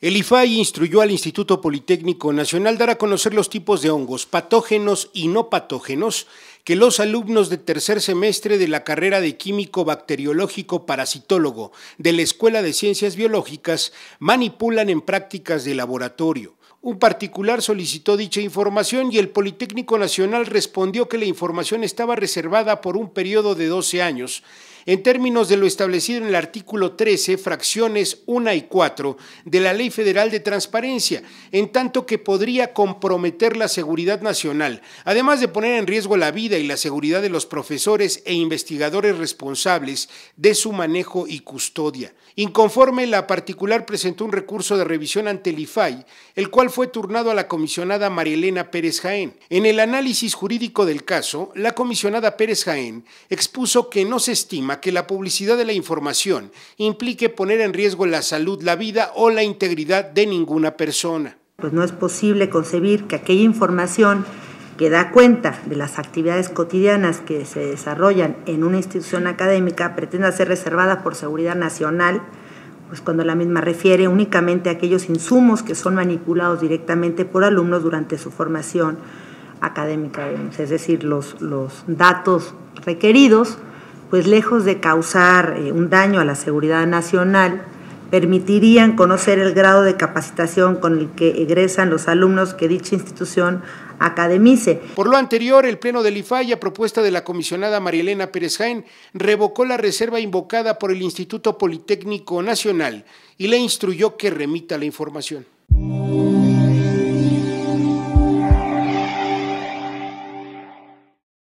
El IFAI instruyó al Instituto Politécnico Nacional dar a conocer los tipos de hongos patógenos y no patógenos que los alumnos de tercer semestre de la carrera de Químico Bacteriológico Parasitólogo de la Escuela de Ciencias Biológicas manipulan en prácticas de laboratorio. Un particular solicitó dicha información y el Politécnico Nacional respondió que la información estaba reservada por un periodo de 12 años, en términos de lo establecido en el artículo 13, fracciones 1 y 4 de la Ley Federal de Transparencia, en tanto que podría comprometer la seguridad nacional, además de poner en riesgo la vida y la seguridad de los profesores e investigadores responsables de su manejo y custodia. Inconforme, la particular presentó un recurso de revisión ante el IFAI, el cual fue turnado a la comisionada Marielena Pérez Jaén. En el análisis jurídico del caso, la comisionada Pérez Jaén expuso que no se estima que la publicidad de la información implique poner en riesgo la salud, la vida o la integridad de ninguna persona. Pues no es posible concebir que aquella información que da cuenta de las actividades cotidianas que se desarrollan en una institución académica pretenda ser reservada por seguridad nacional, pues cuando la misma refiere únicamente a aquellos insumos que son manipulados directamente por alumnos durante su formación académica, es decir, los, los datos requeridos, pues lejos de causar eh, un daño a la seguridad nacional, permitirían conocer el grado de capacitación con el que egresan los alumnos que dicha institución academice. Por lo anterior, el Pleno del IFAI, a propuesta de la comisionada Marielena Pérez Jaén, revocó la reserva invocada por el Instituto Politécnico Nacional y le instruyó que remita la información.